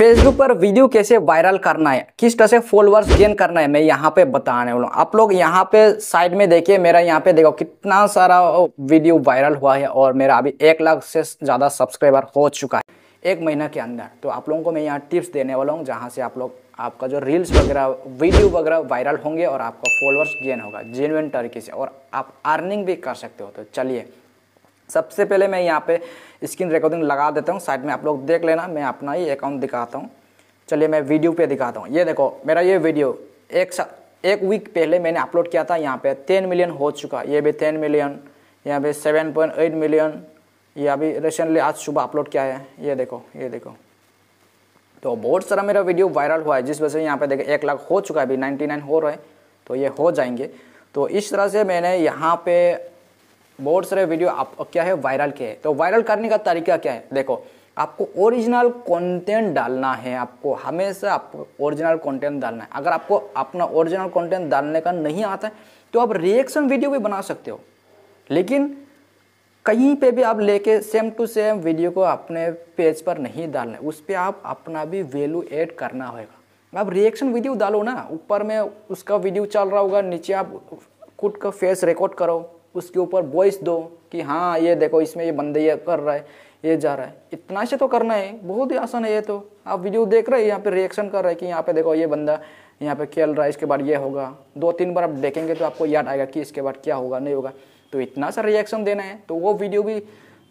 Facebook पर video कैसे viral करना है किस तरह से फॉलोअर्स गेन करना है मैं यहाँ पे बताने वाला हूँ आप लोग यहाँ पे साइड में देखिए मेरा यहाँ पे देखो कितना सारा वीडियो वायरल हुआ है और मेरा अभी एक लाख से ज़्यादा सब्सक्राइबर हो चुका है एक महीना के अंदर तो आप लोगों को मैं यहाँ टिप्स देने वाला हूँ जहाँ से आप लोग आपका जो रील्स वगैरह वीडियो वगैरह वायरल होंगे और आपका फॉलोअर्स गेन होगा जेनुअन तरीके से और आप अर्निंग भी कर सकते हो तो चलिए सबसे पहले मैं यहाँ पे स्क्रीन रिकॉर्डिंग लगा देता हूँ साइड में आप लोग देख लेना मैं अपना ही अकाउंट दिखाता हूँ चलिए मैं वीडियो पे दिखाता हूँ ये देखो मेरा ये वीडियो एक सा एक वीक पहले मैंने अपलोड किया था यहाँ पे टेन मिलियन हो चुका ये भी टेन मिलियन यहाँ पे सेवन पॉइंट एट मिलियन ये अभी रिसेंटली आज सुबह अपलोड किया है ये देखो ये देखो तो बहुत सारा मेरा वीडियो वायरल हुआ है जिस वजह से यहाँ पे देखे एक लाख हो चुका है अभी नाइन्टी नाइन हो रहा है तो ये हो जाएंगे तो इस तरह से मैंने यहाँ पे बहुत सारे वीडियो आप क्या है वायरल किए तो वायरल करने का तरीका क्या है देखो आपको ओरिजिनल कंटेंट डालना है आपको हमेशा आपको ओरिजिनल कंटेंट डालना है अगर आपको अपना ओरिजिनल कंटेंट डालने का नहीं आता है तो आप रिएक्शन वीडियो भी बना सकते हो लेकिन कहीं पे भी आप लेके सेम टू सेम वीडियो को अपने पेज पर नहीं डालना है उस पर आप अपना भी वैल्यू ऐड करना होगा आप रिएक्शन वीडियो डालो ना ऊपर में उसका वीडियो चल रहा होगा नीचे आप खुद का फेस रिकॉर्ड करो उसके ऊपर वॉइस दो कि हाँ ये देखो इसमें ये बंदे ये कर रहा है ये जा रहा है इतना से तो करना है बहुत ही आसान है ये तो आप वीडियो देख रहे हैं यहाँ पे रिएक्शन कर रहे हैं कि यहाँ पे देखो ये बंदा यहाँ पे खेल रहा है इसके बाद ये होगा दो तीन बार आप देखेंगे तो आपको याद आएगा कि इसके बाद क्या होगा नहीं होगा तो इतना सा रिएक्शन देना है तो वो वीडियो भी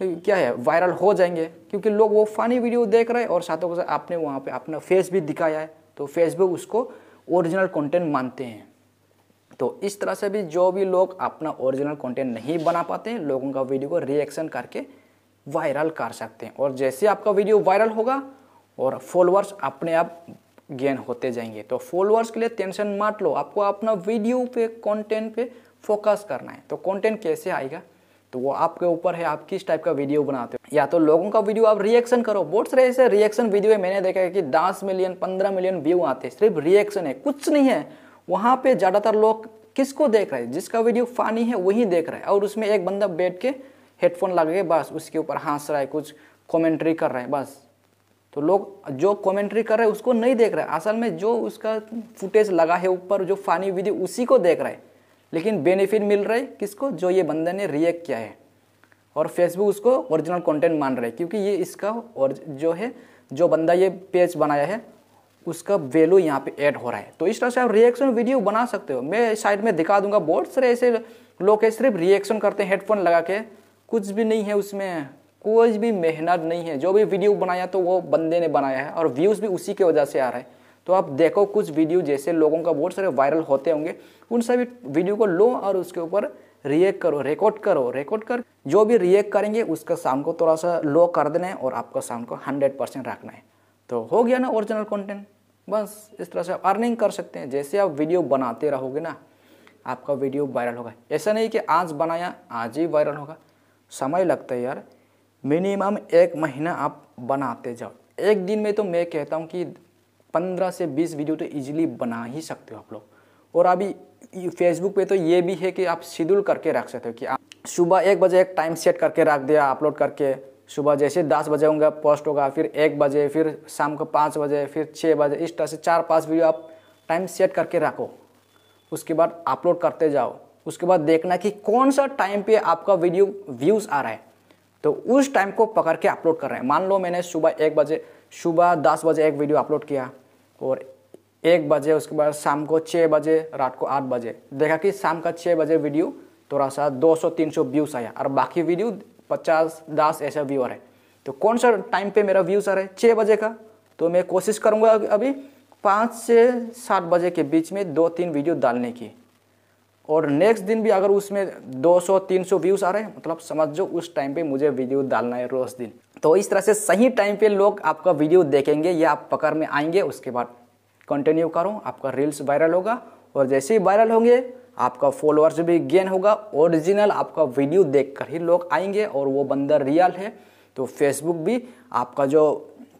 क्या है वायरल हो जाएंगे क्योंकि लोग वो फ़नी वीडियो देख रहे हैं और साथों के साथ आपने वहाँ पर अपना फेस भी दिखाया है तो फेसबुक उसको ओरिजिनल कॉन्टेंट मानते हैं तो इस तरह से भी जो भी लोग अपना ओरिजिनल कंटेंट नहीं बना पाते हैं लोगों का वीडियो को रिएक्शन करके वायरल कर सकते हैं और जैसे आपका वीडियो वायरल होगा और फॉलोअर्स अपने आप गेन होते जाएंगे तो फॉलोअर्स के लिए टेंशन मत लो आपको अपना वीडियो पे कंटेंट पे फोकस करना है तो कंटेंट कैसे आएगा तो वो आपके ऊपर है आप किस टाइप का वीडियो बनाते हो या तो लोगों का वीडियो आप रिएक्शन करो बहुत सारे ऐसे रिएक्शन वीडियो है मैंने देखा है कि दस मिलियन पंद्रह मिलियन व्यू आते हैं सिर्फ रिएक्शन है कुछ नहीं है वहाँ पे ज़्यादातर लोग किसको देख रहे हैं जिसका वीडियो फानी है वही देख रहे हैं और उसमें एक बंदा बैठ के हेडफोन लगा के बस उसके ऊपर हंस रहा है कुछ कमेंट्री कर रहा है बस तो लोग जो कमेंट्री कर रहे हैं उसको नहीं देख रहे असल में जो उसका फुटेज लगा है ऊपर जो फानी वीडियो उसी को देख रहे हैं लेकिन बेनिफिट मिल रहा है किसको जो ये बंदे ने रिएक्ट किया है और फेसबुक उसको ओरिजिनल कंटेंट मान रहे हैं क्योंकि ये इसका और जो है जो बंदा ये पेज बनाया है उसका वैल्यू यहाँ पे ऐड हो रहा है तो इस तरह से आप रिएक्शन वीडियो बना सकते हो मैं साइड में दिखा दूंगा बहुत सारे ऐसे लोग सिर्फ रिएक्शन करते हैं हेडफोन लगा के कुछ भी नहीं है उसमें कोई भी मेहनत नहीं है जो भी वीडियो बनाया तो वो बंदे ने बनाया है और व्यूज़ भी उसी की वजह से आ रहा है तो आप देखो कुछ वीडियो जैसे लोगों का बहुत सारे वायरल होते होंगे उन सभी वीडियो को लो और उसके ऊपर रिएक्ट करो रिकॉर्ड करो रिकॉर्ड कर जो भी रिएक्ट करेंगे उसका साउंड को थोड़ा सा लो कर देना है और आपका साउंड को हंड्रेड परसेंट रखना है तो हो गया ना ओरिजिनल कंटेंट बस इस तरह से आप अर्निंग कर सकते हैं जैसे आप वीडियो बनाते रहोगे ना आपका वीडियो वायरल होगा ऐसा नहीं कि आज बनाया आज ही वायरल होगा समय लगता है यार मिनिमम एक महीना आप बनाते जाओ एक दिन में तो मैं कहता हूँ कि पंद्रह से बीस वीडियो तो इजीली बना ही सकते हो आप लोग और अभी फेसबुक पे तो ये भी है कि आप शेड्यूल करके रख सकते हो कि आप सुबह एक बजे एक टाइम सेट करके रख दिया अपलोड करके सुबह जैसे दस बजे होंगे पोस्ट होगा फिर एक बजे फिर शाम को पाँच बजे फिर छः बजे इस तरह से चार पाँच वीडियो आप टाइम सेट करके रखो उसके बाद अपलोड करते जाओ उसके बाद देखना कि कौन सा टाइम पे आपका वीडियो व्यूज़ आ रहा है तो उस टाइम को पकड़ के अपलोड कर रहे हैं मान लो मैंने सुबह एक बजे सुबह दस बजे एक वीडियो अपलोड किया और एक बजे उसके बाद शाम को छः बजे रात को आठ बजे देखा कि शाम का छः बजे वीडियो थोड़ा सा दो सौ तीन सौ व्यूज़ आया और बाकी वीडियो पचास दस ऐसा व्यूअर है तो कौन सा टाइम पे मेरा व्यू सर है छः बजे का तो मैं कोशिश करूँगा अभी पाँच से सात बजे के बीच में दो तीन वीडियो डालने की और नेक्स्ट दिन भी अगर उसमें 200-300 व्यूज़ आ रहे हैं मतलब समझ जो उस टाइम पे मुझे वीडियो डालना है रोज़ दिन तो इस तरह से सही टाइम पे लोग आपका वीडियो देखेंगे या आप पकड़ में आएंगे उसके बाद कंटिन्यू करो आपका रील्स वायरल होगा और जैसे ही वायरल होंगे आपका फॉलोअर्स भी गेन होगा ओरिजिनल आपका वीडियो देखकर ही लोग आएंगे और वो बंदर रियल है तो फेसबुक भी आपका जो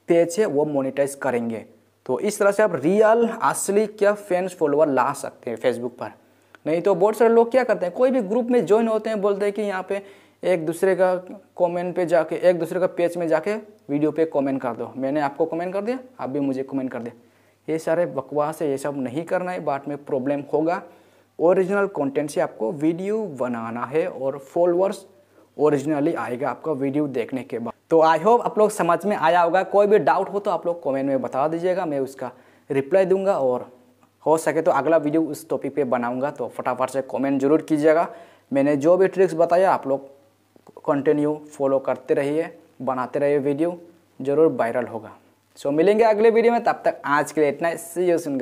पेज है वो मोनिटाइज करेंगे तो इस तरह से आप रियल असली क्या फैंस फॉलोअर ला सकते हैं फेसबुक पर नहीं तो बहुत सारे लोग क्या करते हैं कोई भी ग्रुप में ज्वाइन होते हैं बोलते हैं कि यहाँ पे एक दूसरे का कमेंट पे जाके एक दूसरे का पेज में जाके वीडियो पे कमेंट कर दो मैंने आपको कमेंट कर दिया आप भी मुझे कमेंट कर दिया ये सारे बकवास है ये सब नहीं करना है बाद में प्रॉब्लम होगा ओरिजिनल कंटेंट से आपको वीडियो बनाना है और फॉलोअर्स ओरिजिनली आएगा आपका वीडियो देखने के बाद तो आई होप आप लोग समझ में आया होगा कोई भी डाउट हो तो आप लोग कमेंट में बता दीजिएगा मैं उसका रिप्लाई दूंगा और हो सके तो अगला वीडियो उस टॉपिक पे बनाऊंगा तो फटाफट से कमेंट जरूर कीजिएगा मैंने जो भी ट्रिक्स बताया आप लोग कंटिन्यू फॉलो करते रहिए बनाते रहिए वीडियो ज़रूर वायरल होगा सो मिलेंगे अगले वीडियो में तब तक आज के लिए इतना सी यू सुनगा